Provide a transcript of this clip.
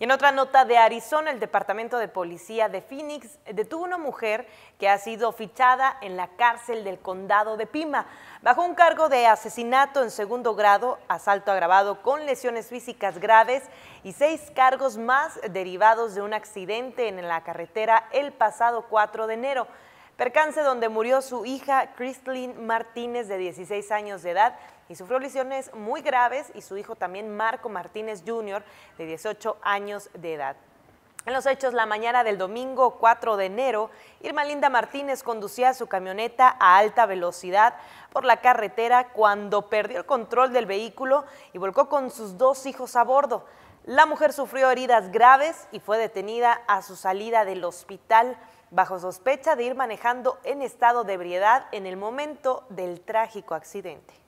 Y en otra nota de Arizona, el Departamento de Policía de Phoenix detuvo una mujer que ha sido fichada en la cárcel del condado de Pima bajo un cargo de asesinato en segundo grado, asalto agravado con lesiones físicas graves y seis cargos más derivados de un accidente en la carretera el pasado 4 de enero. Percance donde murió su hija Kristlyn Martínez de 16 años de edad y sufrió lesiones muy graves y su hijo también Marco Martínez Jr. de 18 años de edad. En los hechos, la mañana del domingo 4 de enero, Irma Linda Martínez conducía su camioneta a alta velocidad por la carretera cuando perdió el control del vehículo y volcó con sus dos hijos a bordo. La mujer sufrió heridas graves y fue detenida a su salida del hospital bajo sospecha de ir manejando en estado de ebriedad en el momento del trágico accidente.